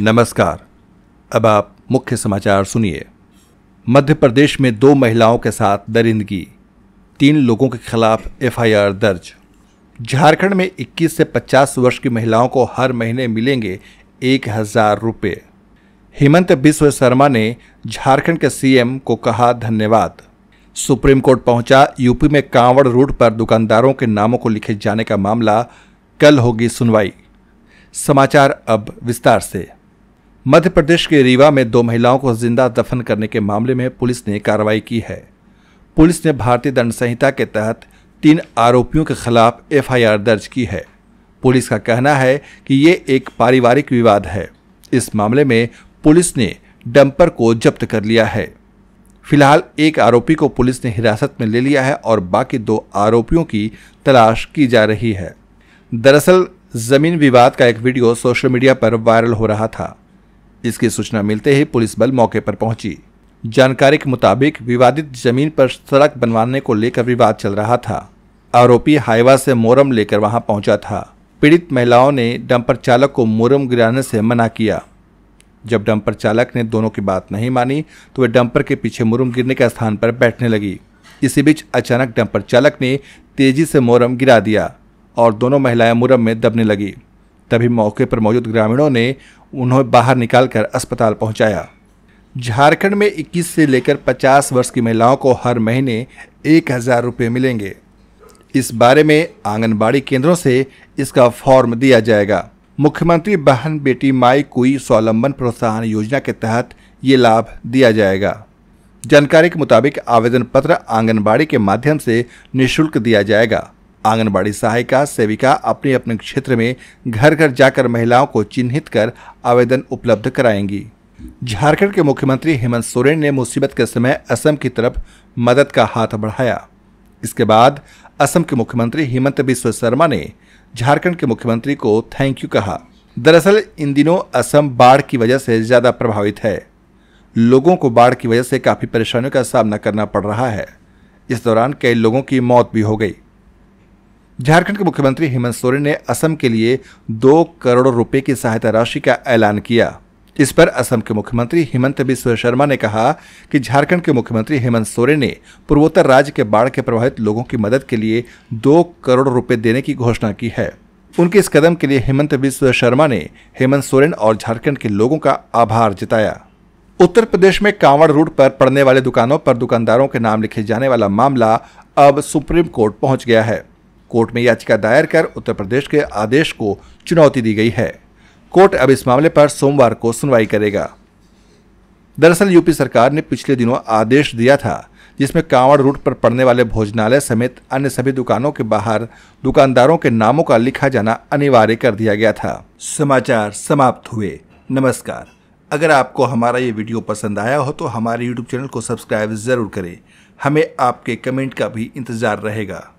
नमस्कार अब आप मुख्य समाचार सुनिए मध्य प्रदेश में दो महिलाओं के साथ दरिंदगी तीन लोगों के खिलाफ एफआईआर दर्ज झारखंड में 21 से 50 वर्ष की महिलाओं को हर महीने मिलेंगे एक हजार रुपये हेमंत बिश्व शर्मा ने झारखंड के सीएम को कहा धन्यवाद सुप्रीम कोर्ट पहुंचा यूपी में कांवड़ रोड पर दुकानदारों के नामों को लिखे जाने का मामला कल होगी सुनवाई समाचार अब विस्तार से मध्य प्रदेश के रीवा में दो महिलाओं को जिंदा दफन करने के मामले में पुलिस ने कार्रवाई की है पुलिस ने भारतीय दंड संहिता के तहत तीन आरोपियों के खिलाफ एफआईआर दर्ज की है पुलिस का कहना है कि ये एक पारिवारिक विवाद है इस मामले में पुलिस ने डंपर को जब्त कर लिया है फिलहाल एक आरोपी को पुलिस ने हिरासत में ले लिया है और बाकी दो आरोपियों की तलाश की जा रही है दरअसल जमीन विवाद का एक वीडियो सोशल मीडिया पर वायरल हो रहा था इसकी सूचना मिलते ही पुलिस बल मौके पर पहुंची जानकारी के मुताबिक विवादित जमीन पर सड़क बनवाने को लेकर विवाद चल रहा था आरोपी हाईवा से मोरम लेकर वहां पहुंचा था पीड़ित महिलाओं ने डंपर चालक को मोरम गिराने से मना किया जब डंपर चालक ने दोनों की बात नहीं मानी तो वे डंपर के पीछे मुरम गिरने के स्थान पर बैठने लगी इसी बीच अचानक डंपर चालक ने तेजी से मोरम गिरा दिया और दोनों महिलाएं मुरम में दबने लगी तभी मौके पर मौजूद ग्रामीणों ने उन्हें बाहर निकालकर अस्पताल पहुंचाया झारखंड में 21 से लेकर 50 वर्ष की महिलाओं को हर महीने एक हज़ार रुपये मिलेंगे इस बारे में आंगनबाड़ी केंद्रों से इसका फॉर्म दिया जाएगा मुख्यमंत्री बहन बेटी माई कुई स्वावलंबन प्रोत्साहन योजना के तहत ये लाभ दिया जाएगा जानकारी के मुताबिक आवेदन पत्र आंगनबाड़ी के माध्यम से निःशुल्क दिया जाएगा आंगनबाड़ी सहायिका सेविका अपने अपने क्षेत्र में घर घर जाकर महिलाओं को चिन्हित कर आवेदन उपलब्ध कराएंगी झारखंड के मुख्यमंत्री हेमंत सोरेन ने मुसीबत के समय असम की तरफ मदद का हाथ बढ़ाया इसके बाद असम के मुख्यमंत्री हेमंत बिस्व शर्मा ने झारखंड के मुख्यमंत्री को थैंक यू कहा दरअसल इन दिनों असम बाढ़ की वजह से ज़्यादा प्रभावित है लोगों को बाढ़ की वजह से काफ़ी परेशानियों का सामना करना पड़ रहा है इस दौरान कई लोगों की मौत भी हो गई झारखंड के मुख्यमंत्री हेमंत सोरेन ने असम के लिए दो करोड़ रुपए की सहायता राशि का ऐलान किया इस पर असम के मुख्यमंत्री हेमंत बिस्व शर्मा ने कहा कि झारखंड के मुख्यमंत्री हेमंत सोरेन ने पूर्वोत्तर राज्य के बाढ़ के प्रभावित लोगों की मदद के लिए दो करोड़ रुपए देने की घोषणा की है उनके इस कदम के लिए हेमंत बिस्व शर्मा ने हेमंत सोरेन और झारखंड के लोगों का आभार जताया उत्तर प्रदेश में कांवड़ रोड पर पड़ने वाले दुकानों पर दुकानदारों के नाम लिखे जाने वाला मामला अब सुप्रीम कोर्ट पहुंच गया है कोर्ट में याचिका दायर कर उत्तर प्रदेश के आदेश को चुनौती दी गई है कोर्ट अब इस मामले पर सोमवार को सुनवाई करेगा दरअसल यूपी सरकार ने पिछले दिनों आदेश दिया था जिसमें कांवड़ रूट पर पड़ने वाले भोजनालय समेत अन्य सभी दुकानों के बाहर दुकानदारों के नामों का लिखा जाना अनिवार्य कर दिया गया था समाचार समाप्त हुए नमस्कार अगर आपको हमारा ये वीडियो पसंद आया हो तो हमारे यूट्यूब चैनल को सब्सक्राइब ज़रूर करें हमें आपके कमेंट का भी इंतज़ार रहेगा